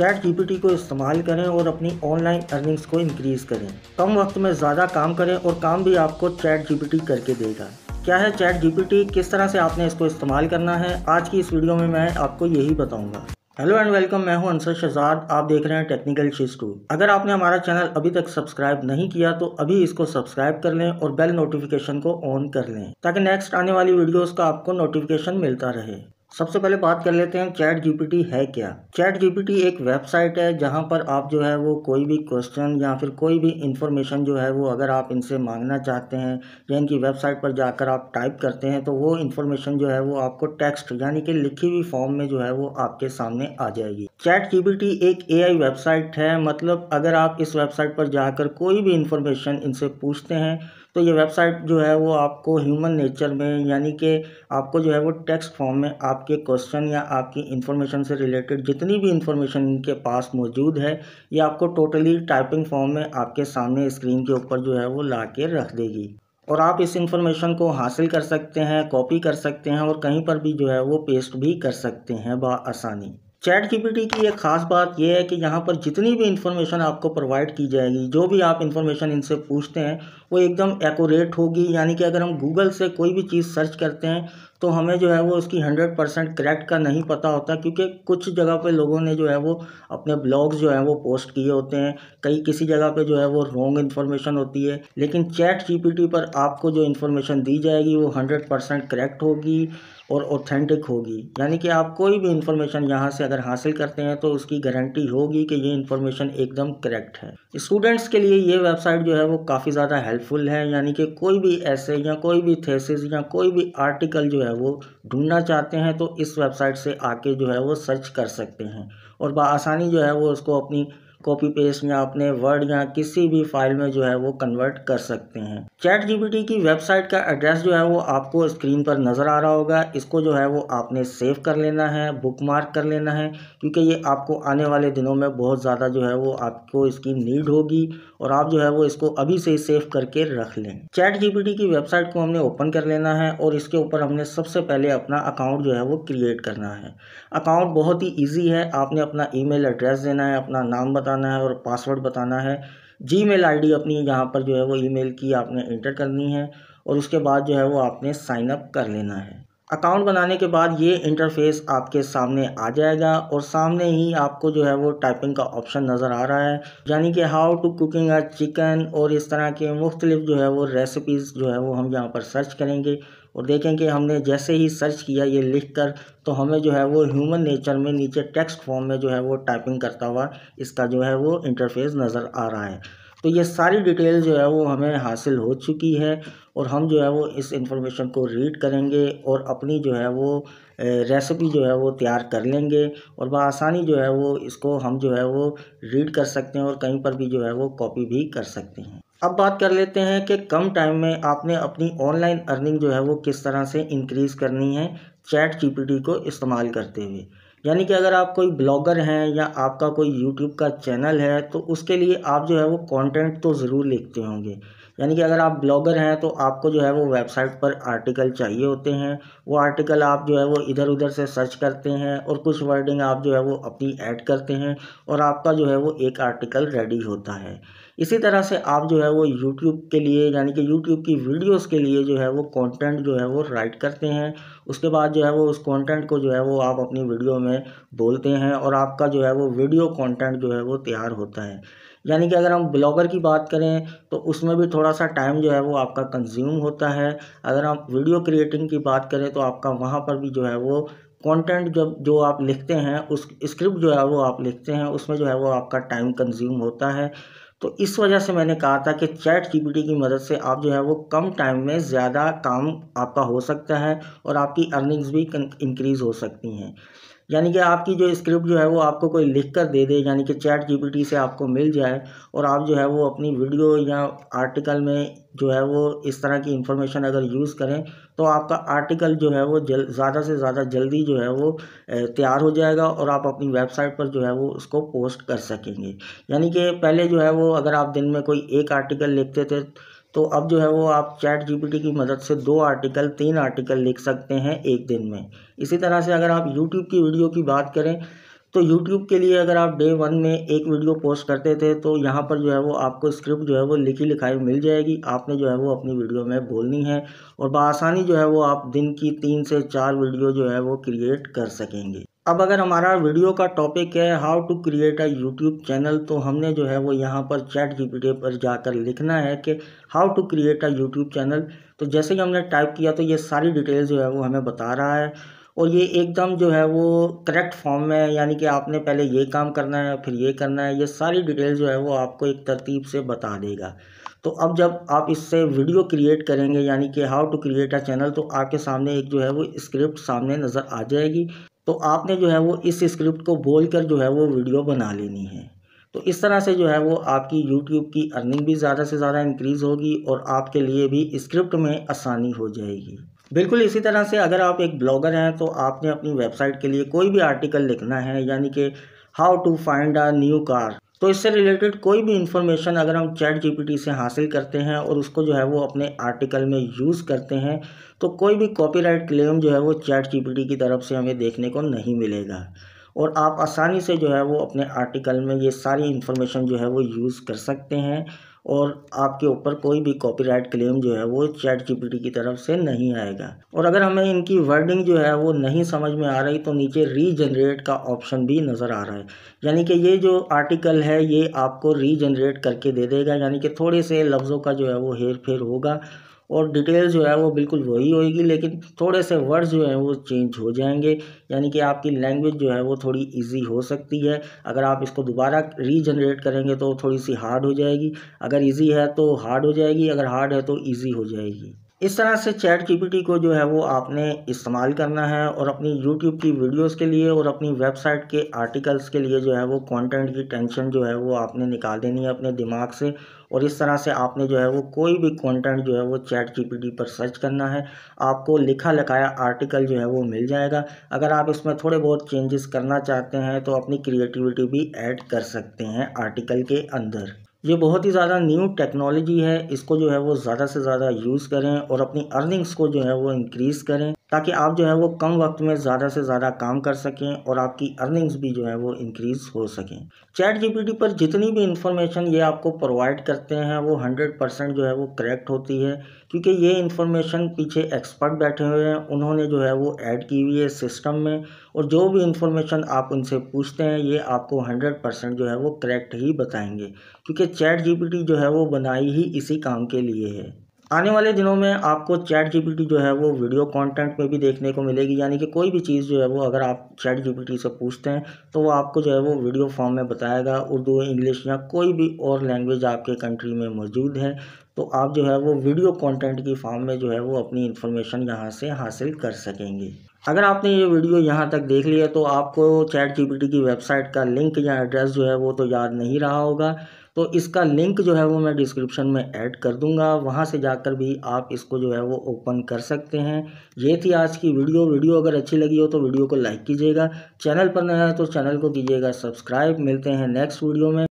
chat GPT को इस्तेमाल करें और अपनी ऑनलाइन अर्निंग्स को इंक्रीज़ करें कम वक्त में ज़्यादा काम करें और काम भी आपको चैट जीपीटी करके देगा क्या है चैट जीपीटी किस तरह से आपने इसको इस्तेमाल करना है आज की इस वीडियो में मैं आपको यही बताऊंगा हेलो एंड वेलकम मैं हूं अंसर शहजाद आप देख रहे हैं टेक्निकल चीज टू अगर आपने हमारा चैनल अभी तक सब्सक्राइब नहीं किया तो अभी इसको सब्सक्राइब कर लें और बेल नोटिफिकेशन को ऑन कर लें ताकि नेक्स्ट आने वाली वीडियोस का आपको नोटिफिकेशन मिलता रहे सबसे पहले बात कर लेते हैं चैट जीपीटी है क्या चैट जीपीटी एक वेबसाइट है जहां पर आप जो है वो कोई भी क्वेश्चन या फिर कोई भी इंफॉर्मेशन जो है वो अगर आप इनसे मांगना चाहते हैं या इनकी वेबसाइट पर जाकर आप टाइप करते हैं तो वो इन्फॉर्मेशन जो है वो आपको टेक्स्ट यानी कि लिखी हुई फॉर्म में जो है वो आपके सामने आ जाएगी चैट जी एक ए वेबसाइट है मतलब अगर आप इस वेबसाइट पर जाकर कोई भी इन्फॉर्मेशन इनसे पूछते हैं तो ये वेबसाइट जो है वो आपको ह्यूमन नेचर में यानी कि आपको जो है वो टेक्स्ट फॉर्म में आप आपके क्वेश्चन या आपकी इन्फॉर्मेशन से रिलेटेड जितनी भी इन्फॉर्मेशन इनके पास मौजूद है ये आपको टोटली टाइपिंग फॉर्म में आपके सामने स्क्रीन के ऊपर जो है वो ला के रख देगी और आप इस इन्फॉर्मेशन को हासिल कर सकते हैं कॉपी कर सकते हैं और कहीं पर भी जो है वो पेस्ट भी कर सकते हैं आसानी चैट जीपीटी की एक ख़ास बात यह है कि यहाँ पर जितनी भी इंफॉर्मेशन आपको प्रोवाइड की जाएगी जो भी आप इंफॉर्मेशन इनसे पूछते हैं वो एकदम एकोरेट होगी यानी कि अगर हम गूगल से कोई भी चीज़ सर्च करते हैं तो हमें जो है वो उसकी हंड्रेड परसेंट करेक्ट का नहीं पता होता क्योंकि कुछ जगह पे लोगों ने जो है वो अपने ब्लॉग्स जो हैं वो पोस्ट किए होते हैं कई किसी जगह पे जो है वो रॉन्ग इन्फॉर्मेशन होती है लेकिन चैट जीपीटी पर आपको जो इन्फॉर्मेशन दी जाएगी वो हंड्रेड परसेंट करेक्ट होगी और ऑथेंटिक होगी यानी कि आप कोई भी इंफॉर्मेशन यहाँ से अगर हासिल करते हैं तो उसकी गारंटी होगी कि ये इन्फॉर्मेशन एकदम करेक्ट है स्टूडेंट्स के लिए ये वेबसाइट जो है वो काफ़ी ज़्यादा हेल्पफुल है यानी कि कोई भी ऐसे या कोई भी थेसिस या कोई भी आर्टिकल जो है वो ढूंढना चाहते हैं तो इस वेबसाइट से आके जो है वो सर्च कर सकते हैं और बसानी जो है वो उसको अपनी कॉपी पेस्ट में अपने वर्ड या किसी भी फाइल में जो है वो कन्वर्ट कर सकते हैं चैट जीपीटी की वेबसाइट का एड्रेस जो है वो आपको स्क्रीन पर नज़र आ रहा होगा इसको जो है वो आपने सेव कर लेना है बुक मार्क कर लेना है क्योंकि ये आपको आने वाले दिनों में बहुत ज़्यादा जो है वो आपको इसकी नीड होगी और आप जो है वो इसको अभी से ही सेव करके रख लें चैट जीपीटी की वेबसाइट को हमने ओपन कर लेना है और इसके ऊपर हमने सबसे पहले अपना अकाउंट जो है वो क्रिएट करना है अकाउंट बहुत ही ईजी है आपने अपना ई एड्रेस देना है अपना नाम बता बताना है और पासवर्ड बताना है जी मेल आई अपनी यहाँ पर जो है वो ई की आपने इंटर करनी है और उसके बाद जो है वो आपने साइन अप कर लेना है अकाउंट बनाने के बाद ये इंटरफेस आपके सामने आ जाएगा और सामने ही आपको जो है वो टाइपिंग का ऑप्शन नज़र आ रहा है यानी कि how to cooking a chicken और इस तरह के मुख्तलिफ जो है वो रेसिपीज़ जो है वो हम यहाँ पर सर्च करेंगे और देखें कि हमने जैसे ही सर्च किया ये लिख कर तो हमें जो है वो ह्यूमन नेचर में नीचे टेक्स्ट फॉर्म में जो है वो टाइपिंग करता हुआ इसका जो है वो इंटरफेस नज़र आ रहा है तो ये सारी डिटेल जो है वो हमें हासिल हो चुकी है और हम जो है वो इस इंफॉर्मेशन को रीड करेंगे और अपनी जो है वो रेसिपी जो है वो तैयार कर लेंगे और बसानी जो है वो इसको हम जो है वो रीड कर सकते हैं और कहीं पर भी जो है वो कॉपी भी कर सकते हैं अब बात कर लेते हैं कि कम टाइम में आपने अपनी ऑनलाइन अर्निंग जो है वो किस तरह से इंक्रीज़ करनी है चैट जीपीटी को इस्तेमाल करते हुए यानी कि अगर आप कोई ब्लॉगर हैं या आपका कोई यूट्यूब का चैनल है तो उसके लिए आप जो है वो कंटेंट तो ज़रूर लिखते होंगे यानी कि अगर आप ब्लॉगर हैं तो आपको जो है वो वेबसाइट पर आर्टिकल चाहिए होते हैं वो आर्टिकल आप जो है वो इधर उधर से सर्च करते हैं और कुछ वर्डिंग आप जो है वो अपनी ऐड करते हैं और आपका जो है वो एक आर्टिकल रेडी होता है इसी तरह से आप जो है वो यूट्यूब के लिए यानी कि यूट्यूब की वीडियोज़ के लिए जो है वो कॉन्टेंट जो है वो राइट करते हैं उसके बाद जो है वो उस कॉन्टेंट को जो है वो आप अपनी वीडियो में बोलते हैं और आपका जो है वो वीडियो कॉन्टेंट जो है वो तैयार होता है यानी कि अगर हम ब्लॉगर की बात करें तो उसमें भी थोड़ा सा टाइम जो है वो आपका कंज्यूम होता है अगर आप वीडियो क्रिएटिंग की बात करें तो आपका वहाँ पर भी जो है वो कंटेंट जब जो आप लिखते हैं उस स्क्रिप्ट जो है वो आप लिखते हैं उसमें जो है वो आपका टाइम कंज्यूम होता है तो इस वजह से मैंने कहा था कि चैट जीपीटी की मदद से आप जो है वो कम टाइम में ज़्यादा काम आपका हो सकता है और आपकी अर्निंग्स भी इंक्रीज़ हो सकती हैं यानी कि आपकी जो स्क्रिप्ट जो है वो आपको कोई लिख कर दे दे यानी कि चैट जीपीटी से आपको मिल जाए और आप जो है वो अपनी वीडियो या आर्टिकल में जो है वो इस तरह की इन्फॉर्मेशन अगर यूज़ करें तो आपका आर्टिकल जो है वो जल ज़्यादा से ज़्यादा जल्दी जो है वो तैयार हो जाएगा और आप अपनी वेबसाइट पर जो है वो उसको पोस्ट कर सकेंगे यानी कि पहले जो है वो अगर आप दिन में कोई एक आर्टिकल लिखते थे तो अब जो है वो आप चैट जीपीटी की मदद से दो आर्टिकल तीन आर्टिकल लिख सकते हैं एक दिन में इसी तरह से अगर आप यूट्यूब की वीडियो की बात करें तो यूट्यूब के लिए अगर आप डे वन में एक वीडियो पोस्ट करते थे तो यहाँ पर जो है वो आपको स्क्रिप्ट जो है वो लिखी लिखाई मिल जाएगी आपने जो है वो अपनी वीडियो में बोलनी है और बसानी जो है वो आप दिन की तीन से चार वीडियो जो है वो क्रिएट कर सकेंगे अब अगर हमारा वीडियो का टॉपिक है how to create a YouTube channel तो हमने जो है वो यहाँ पर चैट जीपीटी पर जाकर लिखना है कि how to create a YouTube channel तो जैसे कि हमने टाइप किया तो ये सारी डिटेल्स जो है वो हमें बता रहा है और ये एकदम जो है वो करेक्ट फॉर्म में है यानी कि आपने पहले ये काम करना है फिर ये करना है ये सारी डिटेल्स जो है वो आपको एक तरतीब से बता देगा तो अब जब आप इससे वीडियो क्रिएट करेंगे यानी कि how to create a channel तो आपके सामने एक जो है वो स्क्रिप्ट सामने नज़र आ जाएगी तो आपने जो है वो इस स्क्रिप्ट को बोल कर जो है वो वीडियो बना लेनी है तो इस तरह से जो है वो आपकी यूट्यूब की अर्निंग भी ज़्यादा से ज़्यादा इंक्रीज़ होगी और आपके लिए भी स्क्रिप्ट में आसानी हो जाएगी बिल्कुल इसी तरह से अगर आप एक ब्लॉगर हैं तो आपने अपनी वेबसाइट के लिए कोई भी आर्टिकल लिखना है यानी कि how to find a new car तो इससे रिलेटेड कोई भी इन्फॉर्मेशन अगर हम चैट जीपीटी से हासिल करते हैं और उसको जो है वो अपने आर्टिकल में यूज़ करते हैं तो कोई भी कॉपीराइट क्लेम जो है वो चैट जीपीटी की तरफ से हमें देखने को नहीं मिलेगा और आप आसानी से जो है वो अपने आर्टिकल में ये सारी इन्फॉर्मेशन जो है वो यूज़ कर सकते हैं और आपके ऊपर कोई भी कॉपीराइट क्लेम जो है वो चैट जीपीटी की तरफ से नहीं आएगा और अगर हमें इनकी वर्डिंग जो है वो नहीं समझ में आ रही तो नीचे रीजनरेट का ऑप्शन भी नज़र आ रहा है यानी कि ये जो आर्टिकल है ये आपको रीजनरेट करके दे देगा यानी कि थोड़े से लफ्ज़ों का जो है वो हेर फेर होगा और डिटेल जो है वो बिल्कुल वही होगी लेकिन थोड़े से वर्ड जो हैं वो चेंज हो जाएंगे यानी कि आपकी लैंग्वेज जो है वो थोड़ी ईजी हो सकती है अगर आप इसको दोबारा रीजनरेट करेंगे तो थोड़ी सी हार्ड हो जाएगी अगर ईजी है तो हार्ड हो जाएगी अगर हार्ड है तो ईजी हो जाएगी इस तरह से चैट जीपीटी को जो है वो आपने इस्तेमाल करना है और अपनी यूट्यूब की वीडियोस के लिए और अपनी वेबसाइट के आर्टिकल्स के लिए जो है वो कंटेंट की टेंशन जो है वो आपने निकाल देनी है अपने दिमाग से और इस तरह से आपने जो है वो कोई भी कंटेंट जो है वो चैट जीपीटी पर सर्च करना है आपको लिखा लिखाया आर्टिकल जो है वो मिल जाएगा अगर आप इसमें थोड़े बहुत चेंजेस करना चाहते हैं तो अपनी क्रिएटिविटी भी ऐड कर सकते हैं आर्टिकल के अंदर ये बहुत ही ज़्यादा न्यू टेक्नोलॉजी है इसको जो है वो ज़्यादा से ज़्यादा यूज़ करें और अपनी अर्निंग्स को जो है वो इंक्रीज़ करें ताकि आप जो है वो कम वक्त में ज़्यादा से ज़्यादा काम कर सकें और आपकी अर्निंग्स भी जो है वो इंक्रीज़ हो सकें चैट जीपीटी पर जितनी भी इन्फॉर्मेशन ये आपको प्रोवाइड करते हैं वो हंड्रेड परसेंट जो है वो करेक्ट होती है क्योंकि ये इन्फॉर्मेशन पीछे एक्सपर्ट बैठे हुए हैं उन्होंने जो है वो ऐड की हुई है सिस्टम में और जो भी इंफॉर्मेशन आप उनसे पूछते हैं ये आपको हंड्रेड परसेंट जो है वो करेक्ट ही बताएंगे क्योंकि चैट टी जो है वो बनाई ही इसी काम के लिए है आने वाले दिनों में आपको चैट जीपीटी जो है वो वीडियो कंटेंट में भी देखने को मिलेगी यानी कि कोई भी चीज़ जो है वो अगर आप चैट जीपीटी से पूछते हैं तो वो आपको जो है वो वीडियो फॉर्म में बताएगा उर्दू इंग्लिश या कोई भी और लैंग्वेज आपके कंट्री में मौजूद है तो आप जो है वो वीडियो कॉन्टेंट की फॉर्म में जो है वो अपनी इन्फॉर्मेशन यहाँ से हासिल कर सकेंगे अगर आपने ये वीडियो यहाँ तक देख लिया तो आपको चैट जी की वेबसाइट का लिंक या एड्रेस जो है वो तो याद नहीं रहा होगा तो इसका लिंक जो है वो मैं डिस्क्रिप्शन में ऐड कर दूंगा वहाँ से जाकर भी आप इसको जो है वो ओपन कर सकते हैं ये थी आज की वीडियो वीडियो अगर अच्छी लगी हो तो वीडियो को लाइक कीजिएगा चैनल पर नया है तो चैनल को कीजिएगा सब्सक्राइब मिलते हैं नेक्स्ट वीडियो में